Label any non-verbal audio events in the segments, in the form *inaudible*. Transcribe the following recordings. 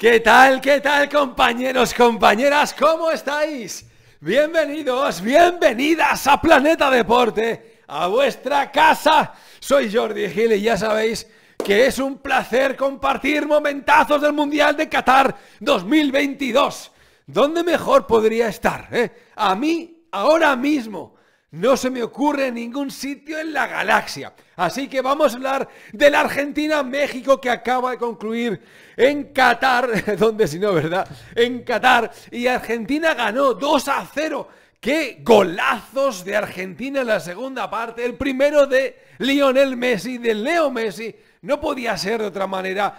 ¿Qué tal? ¿Qué tal compañeros, compañeras? ¿Cómo estáis? Bienvenidos, bienvenidas a Planeta Deporte, a vuestra casa. Soy Jordi Gil y ya sabéis que es un placer compartir momentazos del Mundial de Qatar 2022. ¿Dónde mejor podría estar? Eh? A mí, ahora mismo, no se me ocurre ningún sitio en la galaxia. Así que vamos a hablar de la Argentina-México que acaba de concluir en Qatar, *laughs* donde si no, ¿verdad? En Qatar. Y Argentina ganó 2 a 0. ¡Qué golazos de Argentina en la segunda parte! El primero de Lionel Messi, de Leo Messi. No podía ser de otra manera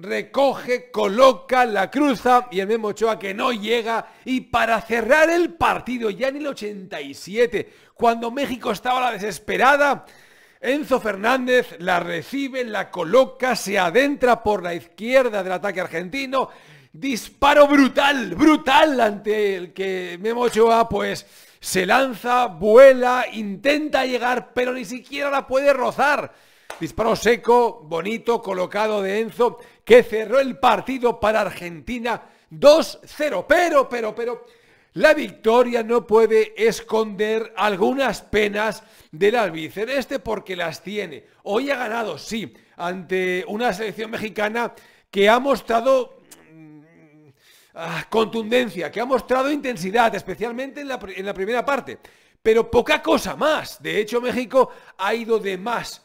recoge, coloca, la cruza y el Memochoa Ochoa que no llega. Y para cerrar el partido, ya en el 87, cuando México estaba a la desesperada, Enzo Fernández la recibe, la coloca, se adentra por la izquierda del ataque argentino. Disparo brutal, brutal ante el que Memo Ochoa pues se lanza, vuela, intenta llegar, pero ni siquiera la puede rozar. Disparo seco, bonito, colocado de Enzo, que cerró el partido para Argentina 2-0. Pero, pero, pero, la victoria no puede esconder algunas penas del este porque las tiene. Hoy ha ganado, sí, ante una selección mexicana que ha mostrado mm, ah, contundencia, que ha mostrado intensidad, especialmente en la primera parte. Pero poca cosa más. De hecho, México ha ido de más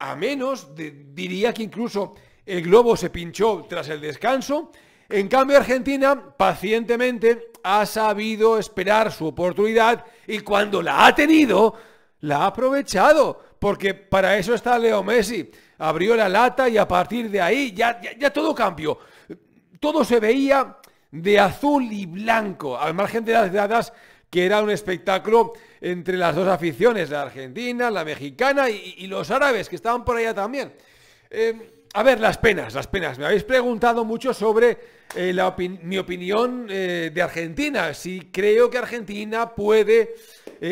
a menos, diría que incluso el globo se pinchó tras el descanso. En cambio, Argentina pacientemente ha sabido esperar su oportunidad y cuando la ha tenido, la ha aprovechado, porque para eso está Leo Messi. Abrió la lata y a partir de ahí ya, ya, ya todo cambió. Todo se veía de azul y blanco, al margen de las dadas que era un espectáculo entre las dos aficiones, la argentina, la mexicana y, los árabes que estaban por allá también. Eh, a ver, las penas, las penas. Me habéis preguntado mucho sobre eh, mi opinión eh, de Argentina, si creo que Argentina puede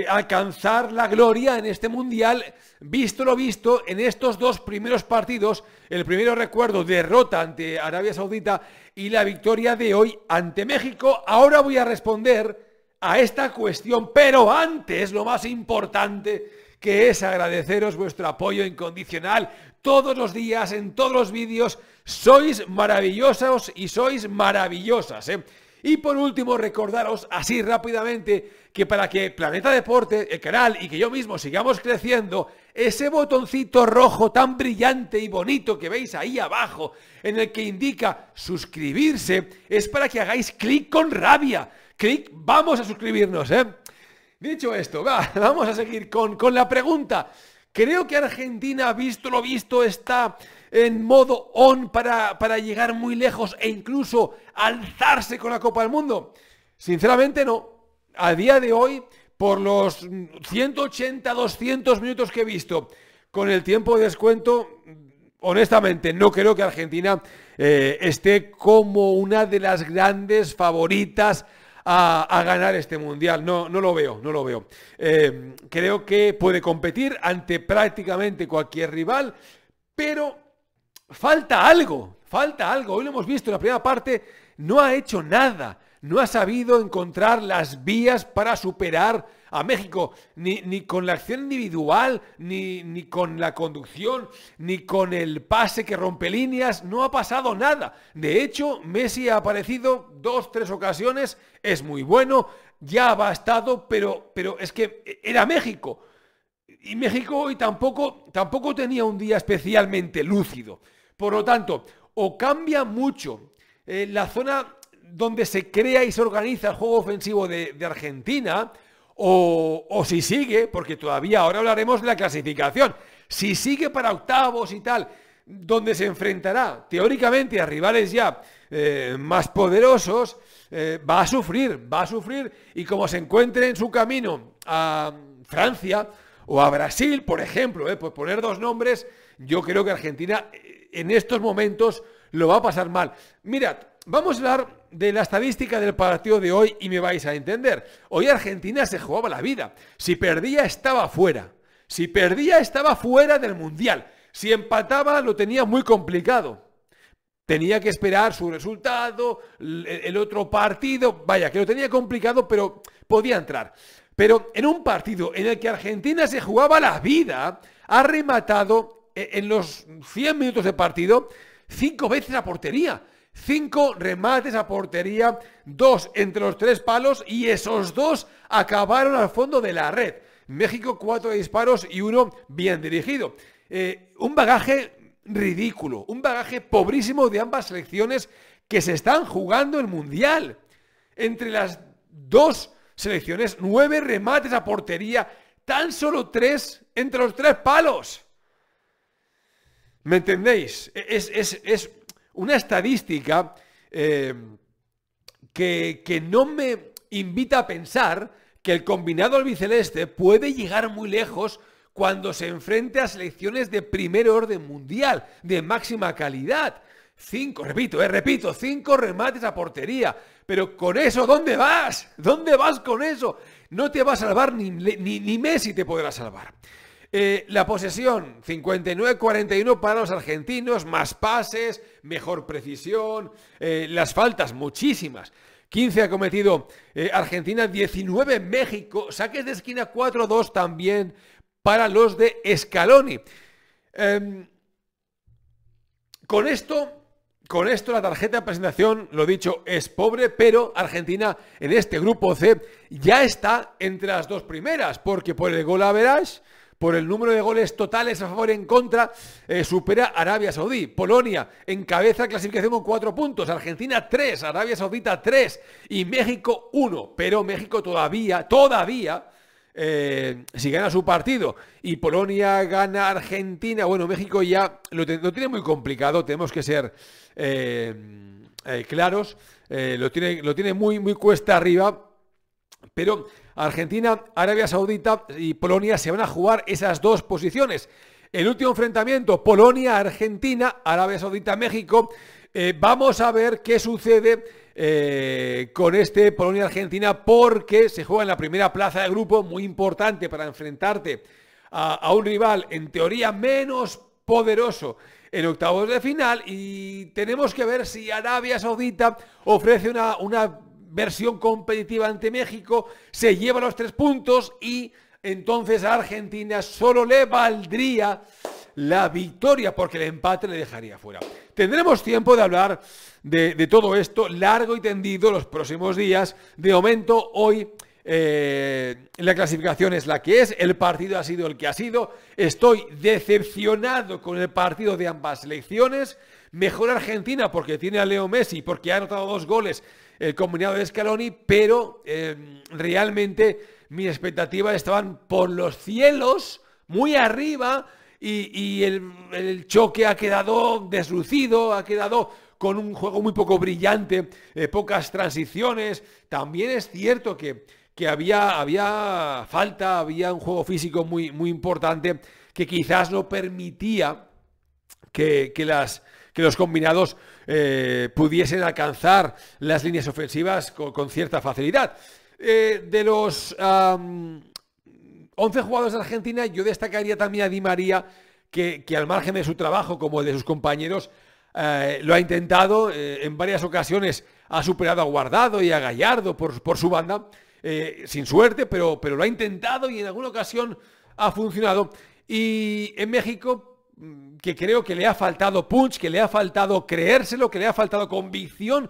alcanzar la gloria en este mundial, visto lo visto en estos dos primeros partidos. El primero recuerdo, derrota ante Arabia Saudita y la victoria de hoy ante México. Ahora voy a responder a esta cuestión, pero antes lo más importante que es agradeceros vuestro apoyo incondicional todos los días, en todos los vídeos. Sois maravillosos y sois maravillosas. ¿eh? Y por último, recordaros así rápidamente que para que Planeta Deporte, el canal y que yo mismo sigamos creciendo, ese botoncito rojo tan brillante y bonito que veis ahí abajo, en el que indica suscribirse, es para que hagáis clic con rabia clic, vamos a suscribirnos, ¿eh? Dicho esto, *laughs* vamos a seguir con, la pregunta. Creo que Argentina, visto lo visto, está en modo on para, para llegar muy lejos e incluso alzarse con la Copa del Mundo. Sinceramente no. A día de hoy, por los 180, 200 minutos que he visto, con el tiempo de descuento, honestamente no creo que Argentina eh, esté como una de las grandes favoritas a, ganar este mundial. No, no lo veo, no lo veo. Eh, creo que puede competir ante prácticamente cualquier rival, pero falta algo, falta algo. Hoy lo hemos visto en la primera parte, no ha hecho nada, no ha sabido encontrar las vías para superar a México, ni, con la acción individual, ni, ni con la conducción, ni con el pase que rompe líneas, no ha pasado nada. De hecho, Messi ha aparecido dos, tres ocasiones, es muy bueno, ya ha bastado, pero, pero es que era México. Y México hoy tampoco, tampoco tenía un día especialmente lúcido. Por lo tanto, o cambia mucho eh, la zona donde se crea y se organiza el juego ofensivo de Argentina, o, si sigue, porque todavía ahora hablaremos de la clasificación, si sigue para octavos y tal, donde se enfrentará teóricamente a rivales ya eh, más poderosos, eh, va a sufrir, va a sufrir y como se encuentre en su camino a Francia o a Brasil, por ejemplo, eh, por poner dos nombres, yo creo que Argentina eh, en estos momentos lo va a pasar mal. Mirad, vamos a hablar de la estadística del partido de hoy y me vais a entender. Hoy Argentina se jugaba la vida. Si perdía, estaba fuera. Si perdía, estaba fuera del Mundial. Si empataba, lo tenía muy complicado. Tenía que esperar su resultado, el otro partido. Vaya, que lo tenía complicado, pero podía entrar. Pero en un partido en el que Argentina se jugaba la vida, ha rematado eh, en los 100 minutos de partido cinco veces la portería. Cinco remates a portería, dos entre los tres palos y esos dos acabaron al fondo de la red. México cuatro disparos y uno bien dirigido. Eh, un bagaje ridículo, un bagaje pobrísimo de ambas selecciones que se están jugando el Mundial. Entre las dos selecciones, nueve remates a portería, tan solo tres entre los tres palos. ¿Me entendéis? Es, es, una estadística eh, que, no me invita a pensar que el combinado albiceleste puede llegar muy lejos cuando se enfrente a selecciones de primer orden mundial, de máxima calidad. Cinco, repito, eh, repito, cinco remates a portería. Pero con eso, ¿dónde vas? ¿Dónde vas con eso? No te va a salvar ni, ni, ni Messi te podrá salvar. Eh, la posesión, 59-41 para los argentinos, más pases, mejor precisión, eh, las faltas, muchísimas. 15 ha cometido eh, Argentina, 19 México, saques de esquina 4-2 también para los de Scaloni. Em, con esto con esto la tarjeta de presentación, lo dicho, es pobre, pero Argentina en este grupo C ya está entre las dos primeras, porque por el gol average por el número de goles totales a favor y en contra, eh, supera Arabia Saudí. Polonia encabeza clasificación con cuatro puntos, Argentina tres, Arabia Saudita tres y México uno. Pero México todavía, todavía, eh, si gana su partido y Polonia gana Argentina, bueno, México ya lo, tiene muy complicado, tenemos que ser eh, claros, lo, tiene, lo tiene muy, muy cuesta arriba pero Argentina, Arabia Saudita y Polonia se van a jugar esas dos posiciones. El último enfrentamiento, Polonia-Argentina, Arabia Saudita-México. Eh, vamos a ver qué sucede eh, con este Polonia-Argentina porque se juega en la primera plaza de grupo, muy importante para enfrentarte a, un rival en teoría menos poderoso en octavos de final y tenemos que ver si Arabia Saudita ofrece una, una versión competitiva ante México, se lleva los tres puntos y entonces a Argentina solo le valdría la victoria porque el empate le dejaría fuera. Tendremos tiempo de hablar de, todo esto largo y tendido los próximos días. De momento, hoy eh, la clasificación es la que es, el partido ha sido el que ha sido. Estoy decepcionado con el partido de ambas selecciones. Mejor Argentina porque tiene a Leo Messi, porque ha anotado dos goles el combinado de Scaloni, pero em, realmente mis expectativas estaban por los cielos, muy arriba, y, el, choque ha quedado deslucido, ha quedado con un juego muy poco brillante, eh, pocas transiciones. También es cierto que, que había, había falta, había un juego físico muy, muy importante que quizás no permitía que las que los combinados eh, pudiesen alcanzar las líneas ofensivas con, cierta facilidad. Eh, de los 11 jugadores de Argentina, yo destacaría también a Di María, que, al margen de su trabajo como el de sus compañeros, eh, lo ha intentado en varias ocasiones, ha superado a Guardado y a Gallardo por, su banda, sin suerte, pero, pero lo ha intentado y en alguna ocasión ha funcionado. Y en México Mm, que creo que le ha faltado punch, que le ha faltado creérselo, que le ha faltado convicción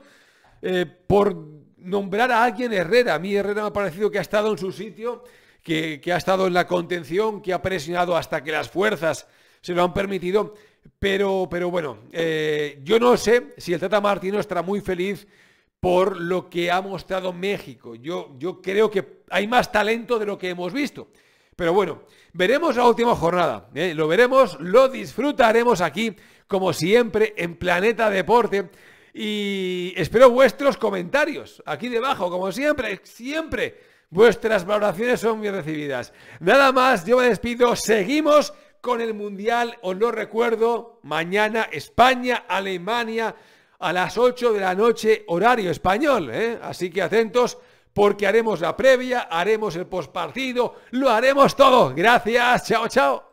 eh, por nombrar a alguien Herrera. A mí Herrera me ha parecido que ha estado en su sitio, que, ha estado en la contención, que ha presionado hasta que las fuerzas se lo han permitido. Pero, pero bueno, eh, yo no sé si el Tata Martino estará muy feliz por lo que ha mostrado México. Yo, yo creo que hay más talento de lo que hemos visto. Pero bueno, veremos la última jornada. ¿eh? Lo veremos, lo disfrutaremos aquí, como siempre, en Planeta Deporte. Y espero vuestros comentarios aquí debajo, como siempre, siempre. Vuestras valoraciones son bien recibidas. Nada más, yo me despido. Seguimos con el Mundial, os no recuerdo, mañana España, Alemania, a las 8 de la noche, horario español. ¿eh? Así que atentos porque haremos la previa, haremos el postpartido, lo haremos todo. Gracias, chao, chao.